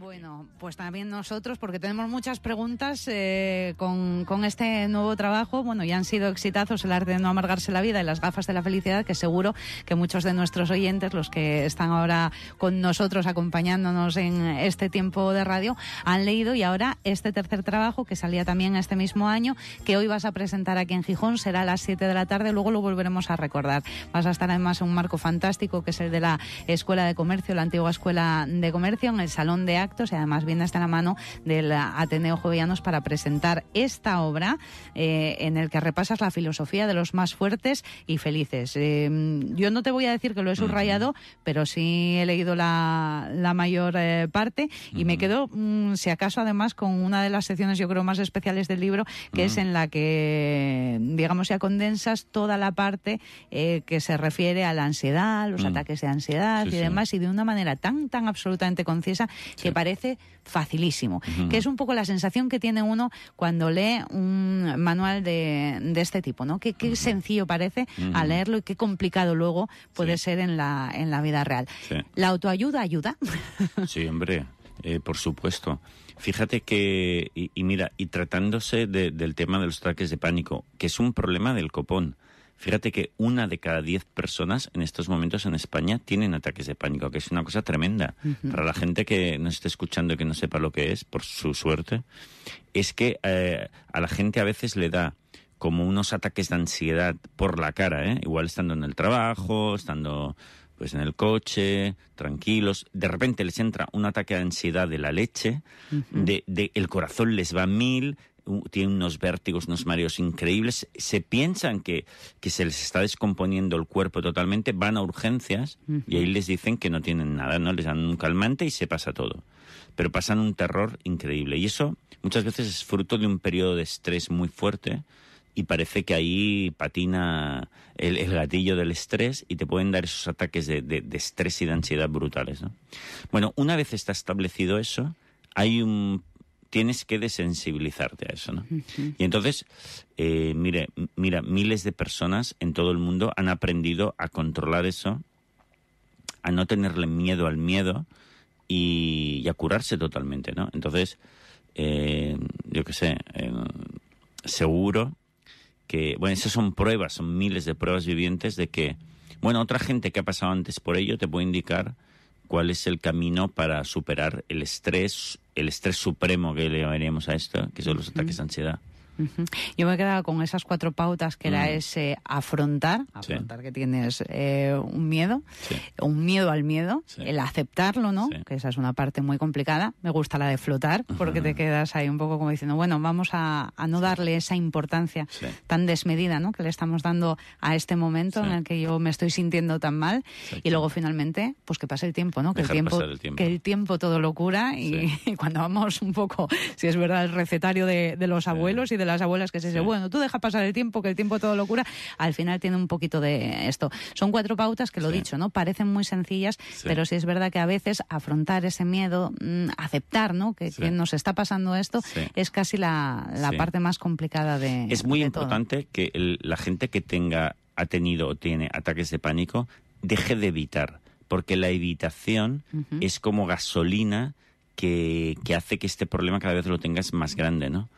Bueno, pues también nosotros, porque tenemos muchas preguntas eh, con, este nuevo trabajo. Bueno, ya han sido exitazos el arte de no amargarse la vida y las gafas de la felicidad, que seguro que muchos de nuestros oyentes, los que están ahora con nosotros acompañándonos en este tiempo de radio, han leído. Y ahora este tercer trabajo, que salía también este mismo año, que hoy vas a presentar aquí en Gijón, será a las 7 de la tarde, luego lo volveremos a recordar. Vas a estar además en un marco fantástico, que es el de la Escuela de Comercio, la antigua Escuela de Comercio, en el Salón de actos y además viene hasta la mano del Ateneo Jovellanos para presentar esta obra eh, en el que repasas la filosofía de los más fuertes y felices. Eh, yo no te voy a decir que lo he subrayado, pero sí he leído la, mayor eh, parte y me quedo, mm, si acaso, además con una de las secciones yo creo más especiales del libro, que es en la que, digamos, ya condensas toda la parte que se refiere a la ansiedad, los ataques de ansiedad y demás, y de una manera tan, tan absolutamente concisa que parece facilísimo, que es un poco la sensación que tiene uno cuando lee un manual de, de este tipo, ¿no? qué sencillo parece a al leerlo y qué complicado luego puede ser en la, en la vida real. ¿La autoayuda ayuda? sí, hombre, eh, por supuesto. Fíjate que, y, mira, y tratándose del tema de los ataques de pánico, que es un problema del copón. Fíjate que una de cada diez personas en estos momentos en España tienen ataques de pánico, que es una cosa tremenda. Para la gente que nos esté escuchando y que no sepa lo que es, por su suerte, es que eh, a la gente a veces le da como unos ataques de ansiedad por la cara, ¿eh? igual estando en el trabajo, estando pues en el coche, tranquilos, de repente les entra un ataque de ansiedad de la leche, de, el corazón les va mil, tienen unos vértigos, unos mareos increíbles, se piensan que, que se les está descomponiendo el cuerpo totalmente, van a urgencias y ahí les dicen que no tienen nada, no les dan un calmante y se pasa todo. Pero pasan un terror increíble y eso muchas veces es fruto de un periodo de estrés muy fuerte y parece que ahí patina el, gatillo del estrés y te pueden dar esos ataques de, de, de estrés y de ansiedad brutales. ¿no? Bueno, una vez está establecido eso, hay un tienes que desensibilizarte a eso, ¿no? Y entonces, eh, mire, mira, miles de personas en todo el mundo han aprendido a controlar eso, a no tenerle miedo al miedo y, a curarse totalmente, ¿no? Entonces, eh, yo qué sé, eh, seguro que, bueno, esas son pruebas, son miles de pruebas vivientes de que, bueno, otra gente que ha pasado antes por ello te puede indicar cuál es el camino para superar el estrés, el estrés supremo que le llamaríamos a esto, que son los ataques de ansiedad. Yo me he quedado con esas cuatro pautas que era mm. ese afrontar, afrontar que tienes eh, un miedo, un miedo al miedo, el aceptarlo, ¿no? Que esa es una parte muy complicada. Me gusta la de flotar, porque te quedas ahí un poco como diciendo, bueno, vamos a, no darle esa importancia tan desmedida, ¿no? Que le estamos dando a este momento en el que yo me estoy sintiendo tan mal. Y luego finalmente, pues que pase el tiempo, ¿no? Que el tiempo, todo lo cura y, cuando vamos un poco, si es verdad, el recetario de, de los abuelos y de de las abuelas que se dice bueno, tú deja pasar el tiempo, que el tiempo todo lo cura, al final tiene un poquito de esto. Son cuatro pautas que lo he dicho, ¿no? Parecen muy sencillas, pero sí es verdad que a veces afrontar ese miedo, mm, aceptar, ¿no? Que, nos está pasando esto, es casi la, parte más complicada de. Es muy importante que la gente que tenga, ha tenido o tiene ataques de pánico, deje de evitar, porque la evitación es como gasolina que, que, hace que este problema cada vez lo tengas más grande, ¿no?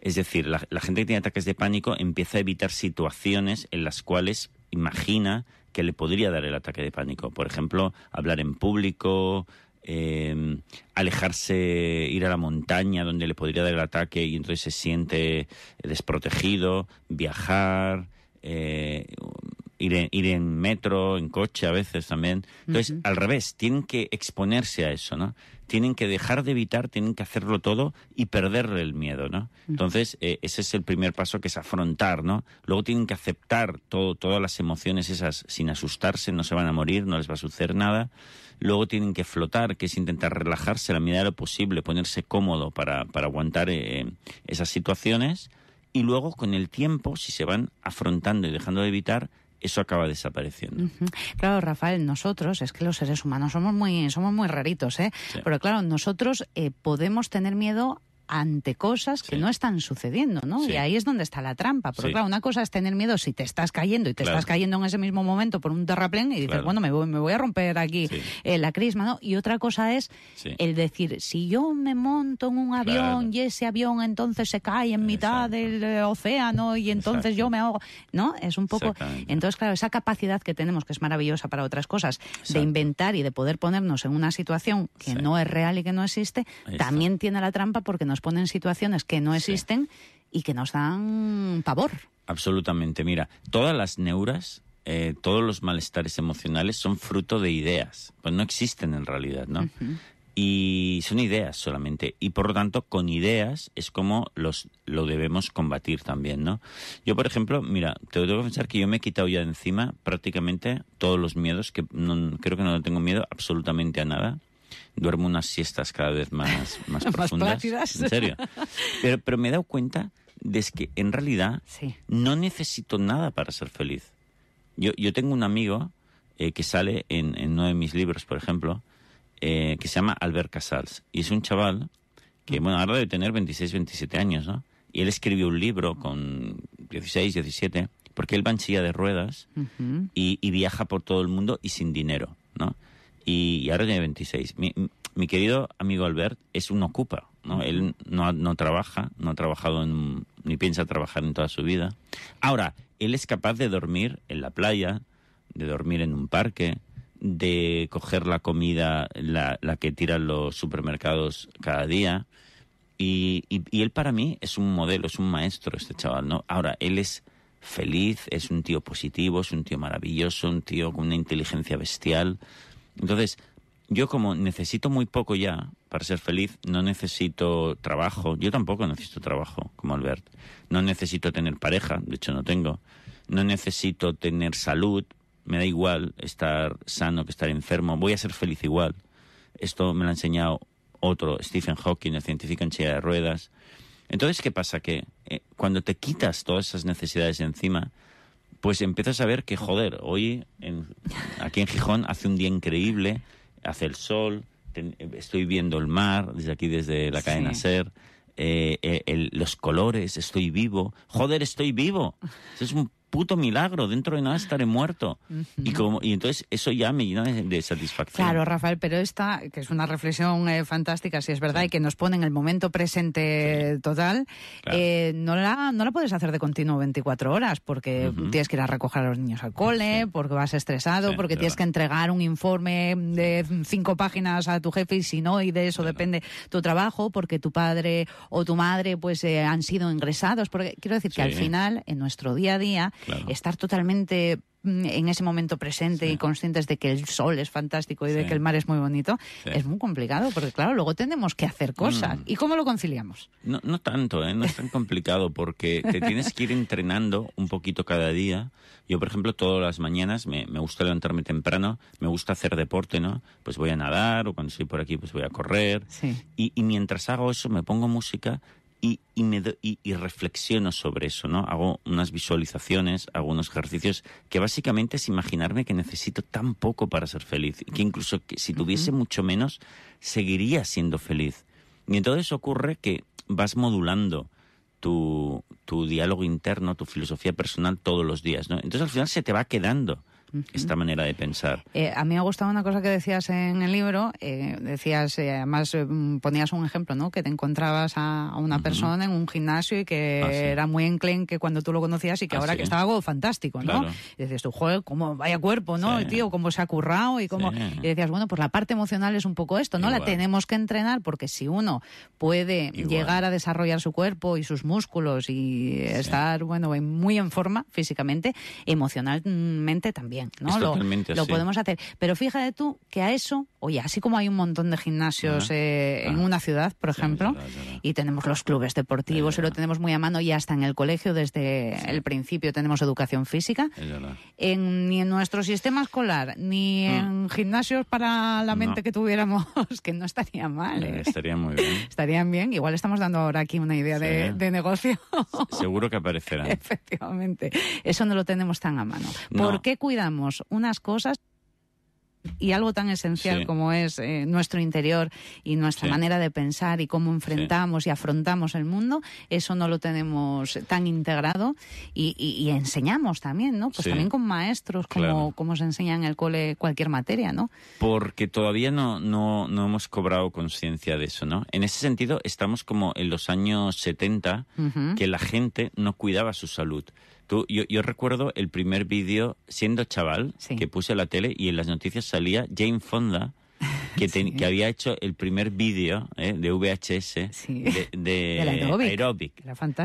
Es decir, la, gente que tiene ataques de pánico empieza a evitar situaciones en las cuales imagina que le podría dar el ataque de pánico. Por ejemplo, hablar en público, em, alejarse, ir a la montaña donde le podría dar el ataque y entonces se siente desprotegido, viajar, eh, ir en, metro, en coche a veces también. Entonces, al revés, tienen que exponerse a eso, ¿no? Tienen que dejar de evitar, tienen que hacerlo todo y perderle el miedo, ¿no? Entonces, eh, ese es el primer paso que es afrontar, ¿no? Luego tienen que aceptar todo, todas las emociones esas sin asustarse, no se van a morir, no les va a suceder nada. Luego tienen que flotar, que es intentar relajarse la medida de lo posible, ponerse cómodo para, para aguantar eh, esas situaciones. Y luego, con el tiempo, si se van afrontando y dejando de evitar, eso acaba desapareciendo. Claro, Rafael, nosotros, es que los seres humanos somos muy, somos muy raritos, ¿eh? Pero claro, nosotros eh, podemos tener miedo ante cosas que no están sucediendo, ¿no? Y ahí es donde está la trampa. Porque, claro, una cosa es tener miedo si te estás cayendo y te estás cayendo en ese mismo momento por un terraplén y dices, bueno, me voy, a romper aquí eh, la crisma, ¿no? Y otra cosa es el decir, si yo me monto en un avión y ese avión entonces se cae en mitad del eh, océano y entonces yo me ahogo, ¿no? Es un poco... Entonces, claro, esa capacidad que tenemos, que es maravillosa para otras cosas, de inventar y de poder ponernos en una situación que no es real y que no existe, también tiene la trampa porque nos ponen situaciones que no existen y que nos dan pavor. Absolutamente, mira, todas las neuras eh, todos los malestares emocionales son fruto de ideas, pues no existen en realidad, ¿no? Y son ideas solamente. Y por lo tanto, con ideas es como los, lo debemos combatir también, ¿no? Yo, por ejemplo, mira, te tengo que pensar que yo me he quitado ya de encima prácticamente todos los miedos, que creo que no tengo miedo absolutamente a nada duermo unas siestas cada vez más, más profundas. ¿Más en serio. Pero, pero me he dado cuenta de que en realidad no necesito nada para ser feliz. Yo, yo tengo un amigo eh, que sale en, uno de mis libros, por ejemplo, eh, que se llama Albert Casals. Y es un chaval que, mm. bueno, ahora debe tener 26, 27 años, ¿no? Y él escribió un libro con 16, 17, porque él va en silla de ruedas y, viaja por todo el mundo y sin dinero, ¿no? y ahora tiene 26. Mi, querido amigo Albert es un ocupa, ¿no? Él no, trabaja, no ha trabajado ni piensa trabajar en toda su vida. Ahora, él es capaz de dormir en la playa, de dormir en un parque, de coger la comida, la, que tiran los supermercados cada día. Y, y, él para mí es un modelo, es un maestro este chaval, ¿no? Ahora, él es feliz, es un tío positivo, es un tío maravilloso, un tío con una inteligencia bestial, entonces, yo como necesito muy poco ya para ser feliz, no necesito trabajo, yo tampoco necesito trabajo, como Albert, no necesito tener pareja, de hecho no tengo, no necesito tener salud, me da igual estar sano que estar enfermo, voy a ser feliz igual. Esto me lo ha enseñado otro, Stephen Hawking, el científico en silla de ruedas. Entonces, ¿qué pasa? Que eh, cuando te quitas todas esas necesidades de encima, pues empiezas a ver que, joder, hoy en, aquí en Gijón hace un día increíble, hace el sol, estoy viendo el mar desde aquí, desde la cadena SER. Eh, eh, los colores, estoy vivo, joder, estoy vivo. Eso es un puto milagro, dentro de nada estaré muerto. y, como, y entonces eso ya me llena de, satisfacción. Claro, Rafael, pero esta, que es una reflexión eh, fantástica, si es verdad, y que nos pone en el momento presente total, eh, no, la, no la puedes hacer de continuo 24 horas, porque tienes que ir a recoger a los niños al cole, porque vas estresado, porque tienes que entregar un informe de cinco páginas a tu jefe y si no, y de eso depende tu trabajo, porque tu padre o tu madre pues eh, han sido ingresados. Porque quiero decir que al final, en nuestro día a día, estar totalmente mm, en ese momento presente y conscientes de que el sol es fantástico y de que el mar es muy bonito, es muy complicado, porque claro, luego tenemos que hacer cosas. Mm. ¿Y cómo lo conciliamos? No, no tanto, ¿eh? no es tan complicado, porque te tienes que ir entrenando un poquito cada día. Yo, por ejemplo, todas las mañanas me, gusta levantarme temprano, me gusta hacer deporte, ¿no? Pues voy a nadar o cuando estoy por aquí, pues voy a correr. y mientras hago eso, me pongo música y, reflexiono sobre eso, ¿no? Hago unas visualizaciones, hago unos ejercicios que básicamente es imaginarme que necesito tan poco para ser feliz, que incluso que si tuviese mucho menos, seguiría siendo feliz. Y entonces ocurre que vas modulando tu, tu diálogo interno, tu filosofía personal todos los días, ¿no? Entonces al final se te va quedando esta manera de pensar. Eh, a mí me ha gustado una cosa que decías en el libro, eh, decías, eh, además ponías un ejemplo, ¿no? Que te encontrabas a, una persona en un gimnasio y que ah, era muy enclenque cuando tú lo conocías y que ah, ahora que estaba algo fantástico, ¿no? Y decías tú, joder, cómo vaya cuerpo, ¿no? el Tío, cómo se ha currado y cómo... decías, bueno, pues la parte emocional es un poco esto, ¿no? La tenemos que entrenar porque si uno puede llegar a desarrollar su cuerpo y sus músculos y estar, bueno, muy en forma físicamente, emocionalmente también Totalmente Lo, podemos hacer. Pero fíjate tú que a eso, oye, así como hay un montón de gimnasios eh, en ah. una ciudad, por ejemplo, y tenemos los clubes deportivos, y lo tenemos muy a mano y hasta en el colegio desde el principio tenemos educación física, en, ni en nuestro sistema escolar, ni mm. en gimnasios para la mente que tuviéramos, que no estaría mal. Eh, ¿eh? Estaría muy bien. Estarían bien. Igual estamos dando ahora aquí una idea de, negocio. Seguro que aparecerán. Efectivamente. Eso no lo tenemos tan a mano. ¿Por qué cuidar? unas cosas y algo tan esencial como es eh, nuestro interior y nuestra manera de pensar y cómo enfrentamos y afrontamos el mundo, eso no lo tenemos tan integrado y, enseñamos también, ¿no? Pues también con maestros, como, como se enseña en el cole cualquier materia, ¿no? Porque todavía no, no, no hemos cobrado conciencia de eso, ¿no? En ese sentido, estamos como en los años 70, que la gente no cuidaba su salud yo, recuerdo el primer vídeo, siendo chaval, que puse a la tele y en las noticias salía Jane Fonda, que, había hecho el primer vídeo eh, de VHS de, de, aeróbic.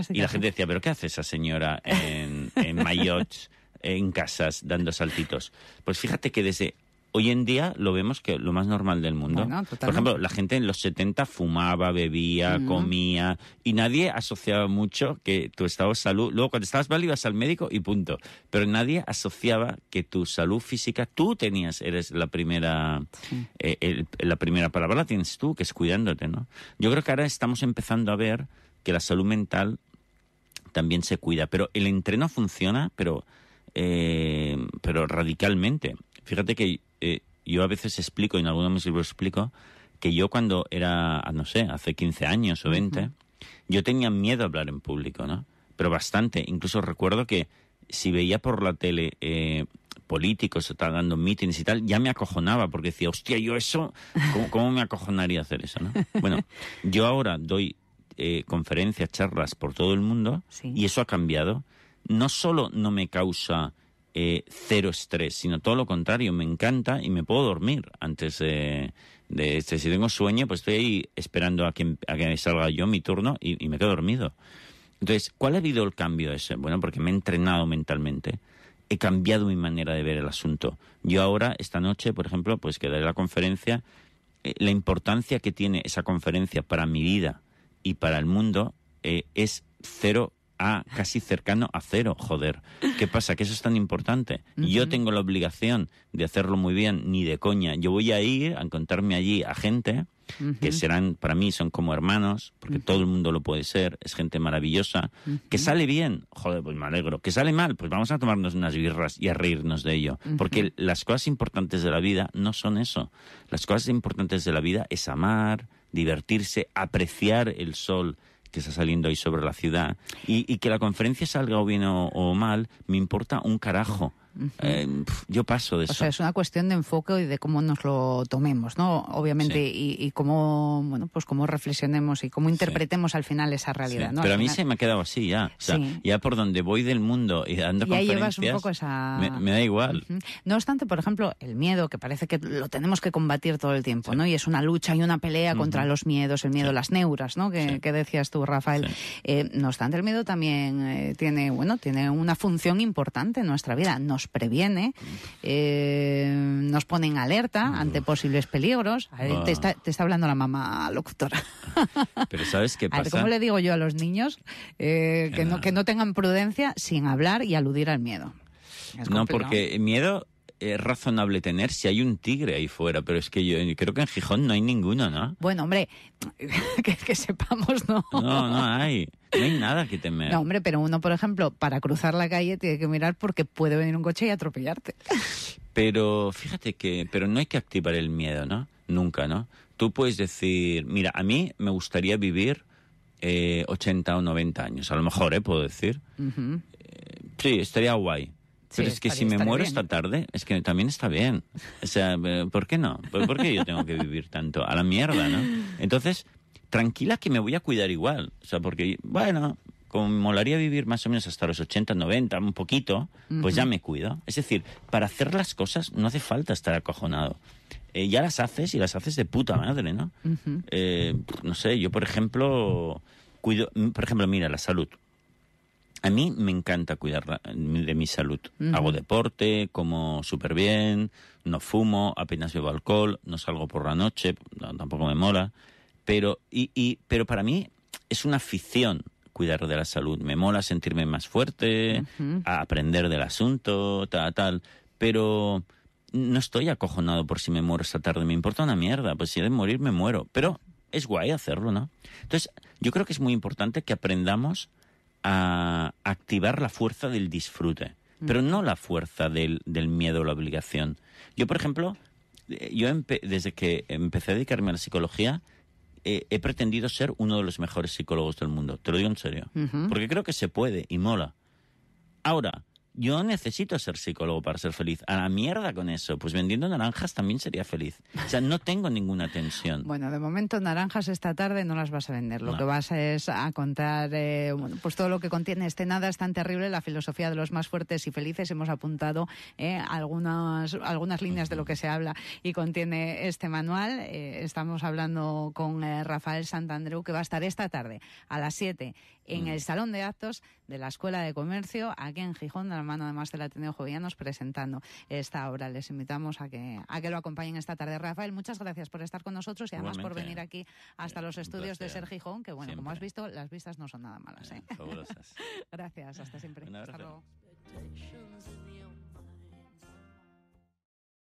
Y la gente decía, ¿pero qué hace esa señora en, en Mayotte, en casas, dando saltitos? Pues fíjate que desde hoy en día lo vemos que lo más normal del mundo. Por ejemplo, la gente en los 70 fumaba, bebía, comía y nadie asociaba mucho que tu estado de salud, luego cuando estabas mal ibas al médico y punto, pero nadie asociaba que tu salud física, tú tenías, eres la primera, eh, la primera palabra tienes tú, que es cuidándote, ¿no? Yo creo que ahora estamos empezando a ver que la salud mental también se cuida, pero el entreno funciona, pero, eh, pero radicalmente. Fíjate que eh, yo a veces explico, y en algunos de mis libros explico, que yo cuando era, ah, no sé, hace 15 años o 20, yo tenía miedo a hablar en público, ¿no? Pero bastante. Incluso recuerdo que si veía por la tele eh, políticos o tal, dando mítines y tal, ya me acojonaba porque decía, hostia, yo eso, ¿cómo, me acojonaría hacer eso? ¿no? Bueno, yo ahora doy eh, conferencias, charlas por todo el mundo y eso ha cambiado. No solo no me causa eh, cero estrés, sino todo lo contrario, me encanta y me puedo dormir antes de, este. Si tengo sueño, pues estoy ahí esperando a que, salga yo mi turno y, me quedo dormido. Entonces, ¿cuál ha habido el cambio ese? Bueno, porque me he entrenado mentalmente, he cambiado mi manera de ver el asunto. Yo ahora, esta noche, por ejemplo, pues que daré la conferencia, eh, la importancia que tiene esa conferencia para mi vida y para el mundo eh, es cero a casi cercano a cero, joder. ¿Qué pasa? Que eso es tan importante. Yo tengo la obligación de hacerlo muy bien, ni de coña. Yo voy a ir a encontrarme allí a gente que serán, para mí, son como hermanos, porque todo el mundo lo puede ser, es gente maravillosa, que sale bien, joder, pues me alegro, que sale mal, pues vamos a tomarnos unas birras y a reírnos de ello, porque las cosas importantes de la vida no son eso, las cosas importantes de la vida es amar, divertirse, apreciar el sol, que está saliendo ahí sobre la ciudad. Y, que la conferencia salga o bien o mal, me importa un carajo eh, yo paso de eso. O sea, es una cuestión de enfoque y de cómo nos lo tomemos, ¿no? Obviamente, y, cómo, bueno, pues cómo reflexionemos y cómo interpretemos al final esa realidad, ¿no? Pero a mí se me ha quedado así ya. O sea, ya por donde voy del mundo y dando ya me, da igual. No obstante, por ejemplo, el miedo, que parece que lo tenemos que combatir todo el tiempo, ¿no? Y es una lucha y una pelea contra los miedos, el miedo, las neuras, ¿no? Que, decías tú, Rafael. Eh, no obstante, el miedo también eh, tiene, bueno, tiene una función importante en nuestra vida previene, eh, nos pone en alerta ante posibles peligros. te, está, hablando la mamá locutora. Pero ¿sabes qué pasa? ¿cómo le digo yo a los niños eh, que, no, que no tengan prudencia sin hablar y aludir al miedo? no, porque miedo es razonable tener si hay un tigre ahí fuera, pero es que yo creo que en Gijón no hay ninguno, ¿no? Bueno, hombre, que, sepamos, ¿no? No, no hay. No hay nada que temer. No, hombre, pero uno, por ejemplo, para cruzar la calle tiene que mirar porque puede venir un coche y atropellarte. Pero fíjate que, pero no hay que activar el miedo, ¿no? Nunca, ¿no? Tú puedes decir, mira, a mí me gustaría vivir eh, 80 o 90 años, a lo mejor, ¿eh? Puedo decir. Eh, sí, estaría guay. Pero es que si me muero esta tarde, es que también está bien. O sea, eh, ¿por qué no? ¿Por qué yo tengo que vivir tanto? A la mierda, ¿no? Entonces, tranquila que me voy a cuidar igual. O sea, porque, bueno, como me molaría vivir más o menos hasta los 80, 90, un poquito, pues ya me cuido. Es decir, para hacer las cosas no hace falta estar acojonado. Eh, ya las haces y las haces de puta madre, ¿no? Eh, no sé, yo por ejemplo, cuido, por ejemplo, mira, la salud. A mí me encanta cuidar de mi salud. Hago deporte, como súper bien, no fumo, apenas bebo alcohol, no salgo por la noche, tampoco me mola. Pero, y, y, pero para mí es una afición cuidar de la salud. Me mola sentirme más fuerte, aprender del asunto, tal, tal. Pero no estoy acojonado por si me muero esta tarde. Me importa una mierda. Pues si he de morir, me muero. Pero es guay hacerlo, ¿no? Entonces, yo creo que es muy importante que aprendamos a activar la fuerza del disfrute, mm. pero no la fuerza del, miedo o la obligación. Yo, por ejemplo, eh, yo desde que empecé a dedicarme a la psicología, eh, he pretendido ser uno de los mejores psicólogos del mundo. Te lo digo en serio. Porque creo que se puede y mola. Ahora, yo necesito ser psicólogo para ser feliz. A la mierda con eso. Pues vendiendo naranjas también sería feliz. O sea, no tengo ninguna tensión. Bueno, de momento naranjas esta tarde no las vas a vender. Lo que vas es a contar eh, pues todo lo que contiene este nada es tan terrible. La filosofía de los más fuertes y felices. Hemos apuntado eh, algunas, algunas líneas de lo que se habla y contiene este manual. Eh, estamos hablando con Rafael Santandreu que va a estar esta tarde a las 7 en mm. el Salón de Actos de la Escuela de Comercio aquí en Gijón mano además del Ateneo Jovianos, presentando esta obra. Les invitamos a que, a que lo acompañen esta tarde. Rafael, muchas gracias por estar con nosotros y además por venir aquí hasta eh, los estudios de Ser que bueno, como has visto, las vistas no son nada malas. Eh, ¿eh? gracias, hasta siempre. Hasta